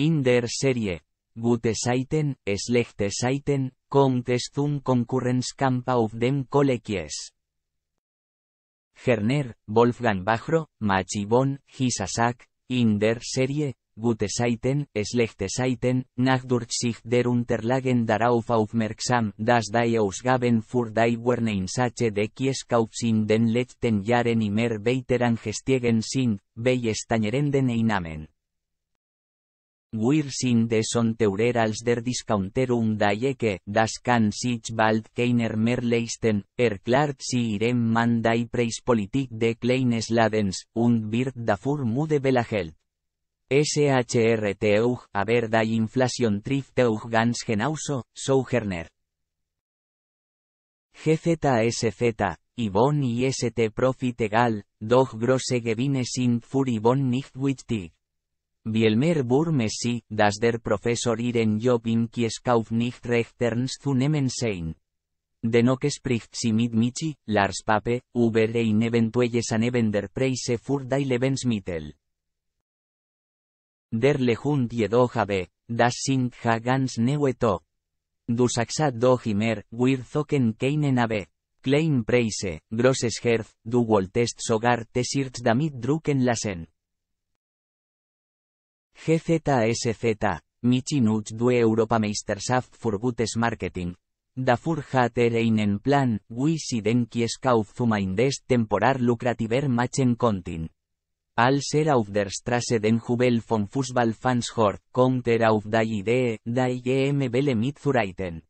In der Serie. Gute Seiten, Schlechte Seiten, kommt es zum Konkurrenzkampf auf dem Kollegies. Gerner, Wolfgang Bachro, Machibon, Hisasak, in der Serie, Gute Seiten, Schlechte Seiten, nach der Unterlagen darauf aufmerksam, dass die Ausgaben für die Werne Sache de in den letzten Jahren immer weiter angestiegen sind, bei Stanierenden einnahmen. Wir sind son teurer als der Discounterum Daieke, das kann sich bald keiner mehr leisten, erklärt sie ihrem Mann die Preispolitik de kleines Ladens, und wird dafür mude belagelt. SHRT auch, aber die Inflation trifft auch ganz genauso, so Herner. GZSZ, Yvonne y ST Profit egal, doch große Gewinne sind für Yvonne nicht wichtig. Bielmer Burmesi, das der Professor Iren Job in Kieskauf nicht recht zu nehmen sein. Denok spricht sie mit Michi, Lars Pape, über ein eventuelles Aneben der Preise für die Lebensmittel. Der Lehund jedoch habe, das sind ha ganz neue Du saxat doch immer, wir keinen habe. Klein Preise, grosses Herz, du wolltest sogar te damit drucken lassen. GZSZ, Michinutz du Europameisterschaft für gutes Marketing. Dafür hat er einen Plan, wie sie den Kieskauf zum Indes temporar lucrativer machen kontin. Als er auf der Straße den Jubel von Fußballfans hört, kommt er auf die Idee, die bele mitzureiten.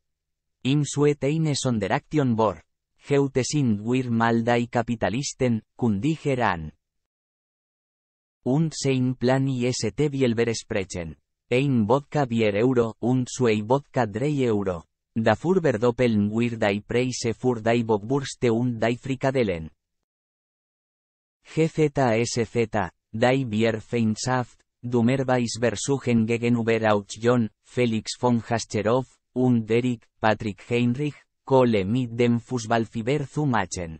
Im Sueteine sonderaktion der Action Heute sind wir mal die Kapitalisten, kundiger an und sein Plan ist wir sprechen. Ein Vodka bier Euro, und zwei Vodka drei Euro. Dafür verdoppeln wir die Preise für die Bockwürste und die Frikadellen. GZSZ, die Bierfeindschaft, Dumervais versuchen gegenüber John, Felix von Hascherov, und derik, Patrick Heinrich, Cole mit dem Fußballfieber zu machen.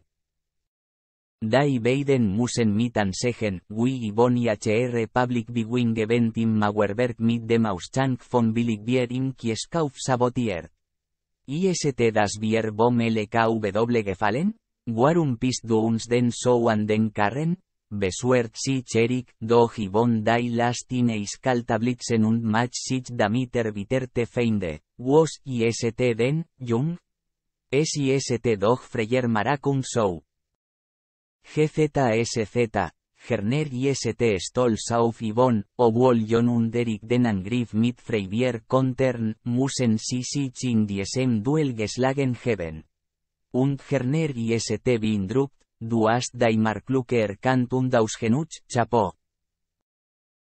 Dai beiden müssen mitansehen, wie Boni HR public bewing event im Mauerberg mit dem Auschank von Billig Bier im Kieskauf Sabotier. IST das Bier vom LKW gefallen? Warum pis du uns den so an den Karren? Besuert sich Erik, doch Bon dai last in blitzen und match sich damit te feinde, was IST denn, jung? Es IST doch freyer marakun so. GZSZ, Gerner y St. Stoll Sauf Yvonne, John und Denan mit Freibier Kontern, Musen Sisi in Diesem Duel Geslagen Heben. Und Gerner y St. Bindrupt, Du hast Daimar Klucker Kant und